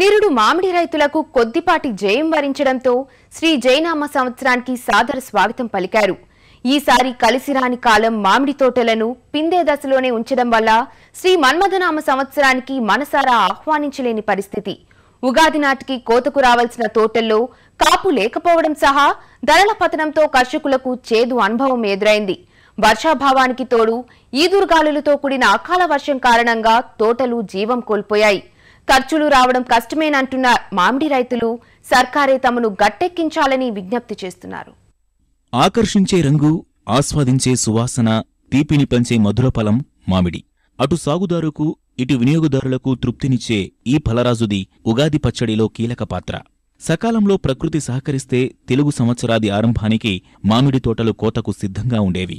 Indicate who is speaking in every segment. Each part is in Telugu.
Speaker 1: నిరుడు మామిడి రైతులకు కొద్దిపాటి జయం వరించడంతో శ్రీ జయనామ సంవత్సరానికి సాదర స్వాగతం పలికారు ఈసారి కలిసిరాని కాలం మామిడి తోటలను పిందే దశలోనే ఉంచడం వల్ల శ్రీ మన్మధనామ సంవత్సరానికి మనసారా ఆహ్వానించలేని పరిస్థితి ఉగాది నాటికి కోతకు రావాల్సిన తోటల్లో కాపు లేకపోవడం సహా ధరల పతనంతో కర్షకులకు చేదు అనుభవం ఎదురైంది వర్షాభావానికి తోడు ఈదురుగాలులతో కూడిన అకాల వర్షం కారణంగా తోటలు జీవం కోల్పోయాయి ఖర్చులు రావడం కష్టమేనంటున్న మామిడి రైతులు సర్కారే తమను గట్టెక్కించాలని విజ్ఞప్తి చేస్తున్నారు
Speaker 2: ఆకర్షించే రంగు ఆస్వాదించే సువాసన తీపిని పంచే మధుర ఫలం మామిడి అటు సాగుదారుకు ఇటు వినియోగదారులకు తృప్తినిచ్చే ఈ ఫలరాజుది ఉగాది పచ్చడిలో కీలక పాత్ర సకాలంలో ప్రకృతి సహకరిస్తే తెలుగు సంవత్సరాది ఆరంభానికి మామిడి తోటలు కోతకు సిద్ధంగా ఉండేవి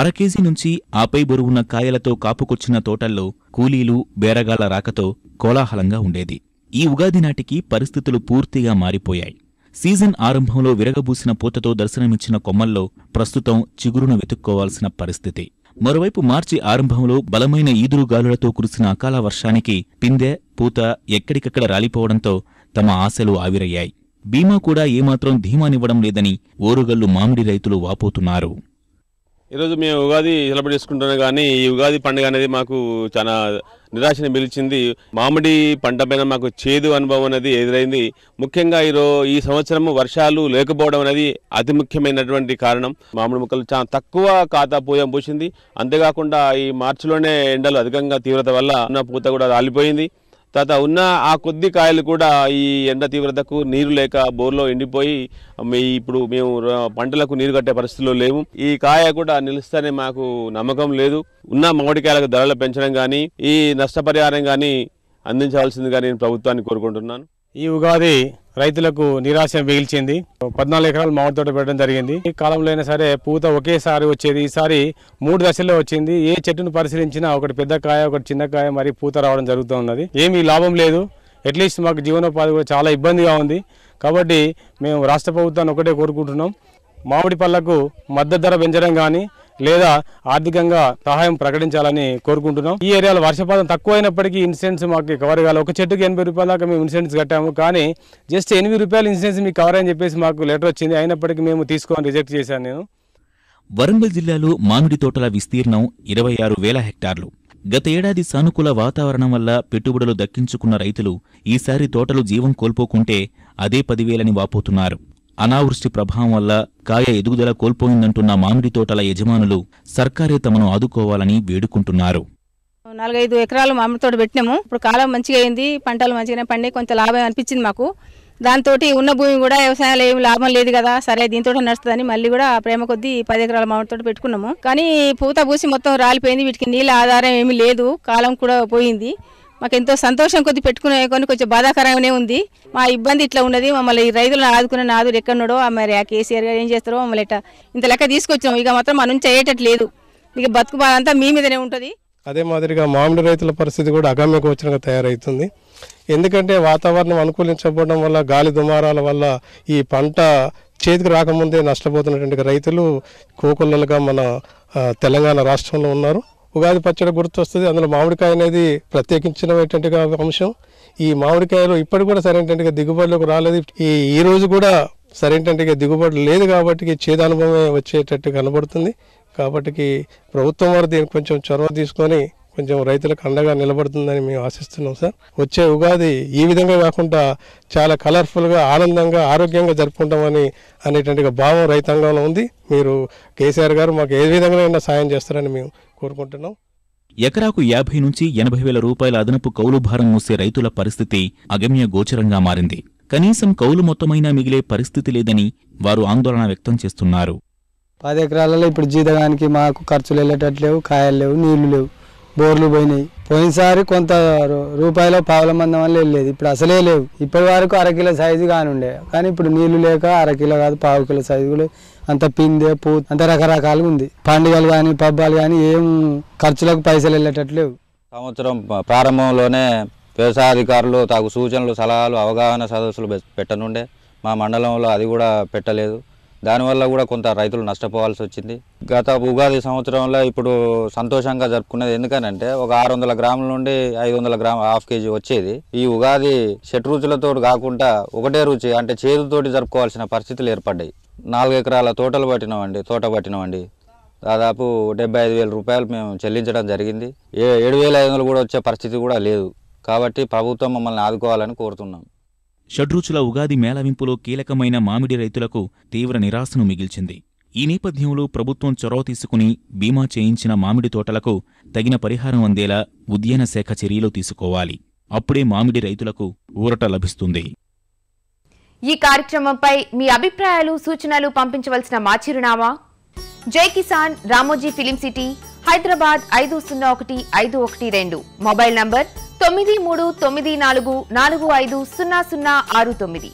Speaker 2: అరకేజీ నుంచి ఆపై బరువున్న కాయలతో కాపుకొచ్చిన తోటల్లో కూలీలు బేరగాల రాకతో కోలాహలంగా ఉండేది ఈ ఉగాది నాటికి పరిస్థితులు పూర్తిగా మారిపోయాయి సీజన్ ఆరంభంలో విరగబూసిన పూతతో దర్శనమిచ్చిన కొమ్మల్లో ప్రస్తుతం చిగురును వెతుక్కోవాల్సిన పరిస్థితి మరోవైపు మార్చి ఆరంభంలో బలమైన ఈదురుగాలులతో కురిసిన అకాల వర్షానికి పిందె పూత ఎక్కడికక్కడ రాలిపోవడంతో తమ ఆశలు ఆవిరయ్యాయి బీమా కూడా ఏమాత్రం ధీమానివ్వడం లేదని ఓరుగల్లు మామిడి రైతులు వాపోతున్నారు
Speaker 3: ఈరోజు మేము ఉగాది సెలబ్రేట్ చేసుకుంటున్నాం కానీ ఈ ఉగాది పండుగ అనేది మాకు చాలా నిరాశను మిలిచింది మామిడి పంట పైన మాకు చేదు అనుభవం అనేది ఎదురైంది ముఖ్యంగా ఈరోజు ఈ సంవత్సరం వర్షాలు లేకపోవడం అనేది అతి ముఖ్యమైనటువంటి కారణం మామిడి మొక్కలు చాలా తక్కువ ఖాతా పూజ పూసింది అంతేకాకుండా ఈ మార్చిలోనే ఎండలు అధికంగా తీవ్రత వల్ల ఉన్న పూత కూడా రాలిపోయింది తర్వాత ఉన్న ఆ కొద్ది కాయలు కూడా ఈ ఎండ తీవ్రతకు నీరు లేక బోర్లో ఎండిపోయి ఇప్పుడు మేము పంటలకు నీరు కట్టే పరిస్థితుల్లో లేము ఈ కాయ కూడా నిలుస్తానే మాకు నమ్మకం లేదు ఉన్న మామిడికాయలకు ధరలు పెంచడం కానీ ఈ నష్టపరిహారం కానీ అందించవలసిందిగా నేను ప్రభుత్వాన్ని కోరుకుంటున్నాను
Speaker 4: ఈ ఉగాది రైతులకు నిరాశ మిగిల్చింది పద్నాలుగు ఎకరాలు మామిడి తోట పెట్టడం జరిగింది ఈ కాలంలో అయినా సరే పూత ఒకేసారి వచ్చేది ఈసారి మూడు దశల్లో వచ్చింది ఏ చెట్టును పరిశీలించినా ఒకటి పెద్ద కాయ ఒకటి చిన్న కాయ మరి పూత రావడం జరుగుతూ ఉన్నది ఏమీ లాభం లేదు అట్లీస్ట్ మాకు జీవనోపాధి కూడా చాలా ఇబ్బందిగా ఉంది కాబట్టి మేము రాష్ట్ర ప్రభుత్వాన్ని ఒకటే కోరుకుంటున్నాం మామిడి పళ్ళకు మద్దతు ధర పెంచడం కానీ లేదా ఆర్థికంగా సహాయం ప్రకటించాలని కోరుకుంటున్నాం ఈ ఏరియాలో వర్షపాతం తక్కువ అయినప్పటికీ ఇన్సూరెన్స్ మాకు కవర్ కావాలి ఒక చెట్టుకి ఎనభై రూపాయల దాకా మేము ఇన్సూరెన్స్ కట్టాము కానీ జస్ట్ ఎనిమిది రూపాయల ఇన్సూరెన్స్ మీకు కవర్ అని చెప్పేసి మాకు లెటర్ వచ్చింది అయినప్పటికీ మేము తీసుకోవాలని రిజెక్ట్ చేశాను నేను
Speaker 2: వరంగల్ జిల్లాలో మామిడి తోటల విస్తీర్ణం ఇరవై ఆరు వేల హెక్టార్లు గత ఏడాది సానుకూల వాతావరణం వల్ల పెట్టుబడులు దక్కించుకున్న రైతులు ఈసారి తోటలు జీవం కోల్పోకుంటే అదే పదివేలని వాపోతున్నారు అనావృష్టి ప్రభావం వల్ల కాయ ఎదుగుదల కోల్పోయిందంటున్న మామిడి తోటల యజమానులు సర్కారే తమను ఆదుకోవాలని వేడుకుంటున్నారు
Speaker 5: నాలుగైదు ఎకరాలు మామిడి తోట పెట్టినాము ఇప్పుడు కాలం మంచిగా అయింది పంటలు మంచిగానే పండి కొంత లాభం అనిపించింది మాకు దాంతో ఉన్న భూమి కూడా వ్యవసాయంలో ఏమి లాభం లేదు కదా సరే దీంతో నడుస్తుందని మళ్ళీ కూడా ప్రేమ కొద్దీ పది ఎకరాల మామిడి తోట పెట్టుకున్నాము కానీ పూత పూసి మొత్తం రాలిపోయింది వీటికి నీళ్ళ ఆధారం ఏమీ లేదు కాలం కూడా పోయింది మాకు ఎంతో సంతోషం కొద్ది పెట్టుకునే కొన్ని కొంచెం బాధాకరంగానే ఉంది మా ఇబ్బంది ఇట్లా ఉన్నది మమ్మల్ని రైతులను ఆదుకునే నాదుడు ఎక్కడున్నాడో మరి ఆ కేసీఆర్ గారు ఏం చేస్తారో మమ్మల్ని ఇట్లా ఇంత లెక్క తీసుకొచ్చాం ఇక మాత్రం మా నుంచి అయ్యేటట్లేదు ఇక బతుకు అంతా మీ మీదనే ఉంటుంది
Speaker 6: అదే మాదిరిగా మామిడి రైతుల పరిస్థితి కూడా అగమ్య గోచరంగా తయారవుతుంది ఎందుకంటే వాతావరణం అనుకూలించకపోవడం వల్ల గాలి దుమారాల వల్ల ఈ పంట చేతికి రాకముందే నష్టపోతున్నటువంటి రైతులు కోకొల్లలుగా మన తెలంగాణ రాష్ట్రంలో ఉన్నారు ఉగాది పచ్చడి గుర్తొస్తుంది అందులో మామిడికాయ అనేది ప్రత్యేకించినటువంటి అంశం ఈ మామిడికాయలు ఇప్పటికి కూడా సరైనటువంటి దిగుబడులకు రాలేదు ఈ ఈ రోజు కూడా సరైనటువంటి దిగుబడి లేదు కాబట్టి చేదానుభవమే వచ్చేటట్టు కనబడుతుంది కాబట్టి ప్రభుత్వం వారు దీనికి కొంచెం చొరవ తీసుకొని కొంచెం రైతులకు అండగా నిలబడుతుందని మేము ఆశిస్తున్నాం సార్ వచ్చే ఉగాది ఈ విధంగా కాకుండా చాలా కలర్ఫుల్గా ఆనందంగా ఆరోగ్యంగా జరుపుకుంటామని అనేటువంటి భావం రైతాంగంలో ఉంది మీరు కేసీఆర్ గారు మాకు ఏ విధంగా సాయం చేస్తారని మేము కోరుకుంటున్నాం
Speaker 2: ఎకరాకు యాభై నుంచి ఎనభై వేల రూపాయల అదనపు కౌలు భారం మూసే రైతుల పరిస్థితి అగమ్య గోచరంగా మారింది కనీసం కౌలు మొత్తమైనా మిగిలే పరిస్థితి లేదని వారు ఆందోళన వ్యక్తం చేస్తున్నారు
Speaker 4: పది ఎకరాలలో ఇప్పుడు జీతగానికి మాకు ఖర్చులు వెళ్ళేటట్లేవు కాయలు లేవు నీళ్లు లేవు బోర్లు పోయినాయి పోయినసారి కొంత రూపాయలు పావుల మంది వల్ల వెళ్ళేది ఇప్పుడు అసలే లేవు ఇప్పటి వరకు అరకిలో సైజు కానుండే కానీ ఇప్పుడు నీళ్లు లేక అరకిలో కాదు పావు కిలో సైజు కూడా అంత పిందే పూ అంత రకరకాలుగా ఉంది పండుగలు కానీ పబ్బాలు కానీ ఏం ఖర్చులకు పైసలు వెళ్ళేటట్లు లేవు
Speaker 5: సంవత్సరం ప్రారంభంలోనే వ్యవసాయ అధికారులు తాకు సూచనలు సలహాలు అవగాహన సదస్సులు పెట్టనుండే మా మండలంలో అది కూడా పెట్టలేదు దానివల్ల కూడా కొంత రైతులు నష్టపోవాల్సి వచ్చింది గత ఉగాది సంవత్సరంలో ఇప్పుడు సంతోషంగా జరుపుకునేది ఎందుకనంటే ఒక ఆరు వందల గ్రాముల నుండి ఐదు వందల గ్రామ్ హాఫ్ కేజీ వచ్చేది ఈ ఉగాది షట్ రుచులతో కాకుండా ఒకటే రుచి అంటే చేతితోటి జరుపుకోవాల్సిన పరిస్థితులు ఏర్పడ్డాయి నాలుగు ఎకరాల తోటలు పట్టినామండి తోట పట్టినామండి దాదాపు డెబ్బై ఐదు వేల రూపాయలు మేము చెల్లించడం జరిగింది ఏడు వేల ఐదు వందలు కూడా వచ్చే పరిస్థితి కూడా లేదు కాబట్టి ప్రభుత్వం మమ్మల్ని ఆదుకోవాలని కోరుతున్నాం
Speaker 2: షడ్రుచుల ఉగాది మేళవింపులో కీలకమైన మామిడి రైతులకు తీవ్ర నిరాశను మిగిల్చింది ఈ నేపథ్యంలో ప్రభుత్వం చొరవ తీసుకుని బీమా చేయించిన మామిడి తోటలకు తగిన పరిహారం అందేలా ఉద్యాన శాఖ చర్యలు తీసుకోవాలి అప్పుడే మామిడి రైతులకు ఊరట
Speaker 1: లభిస్తుంది ఈ కార్యక్రమంపై మీ అభిప్రాయాలు సూచనలు పంపించవలసిన మా చిరునామా జై కిసాన్ రామోజీ ఫిలిం సిటీ హైదరాబాద్ ఐదు సున్నా ఒకటి ఐదు ఒకటి రెండు మొబైల్ నంబర్ తొమ్మిది మూడు తొమ్మిది నాలుగు నాలుగు ఐదు సున్నా సున్నా ఆరు తొమ్మిది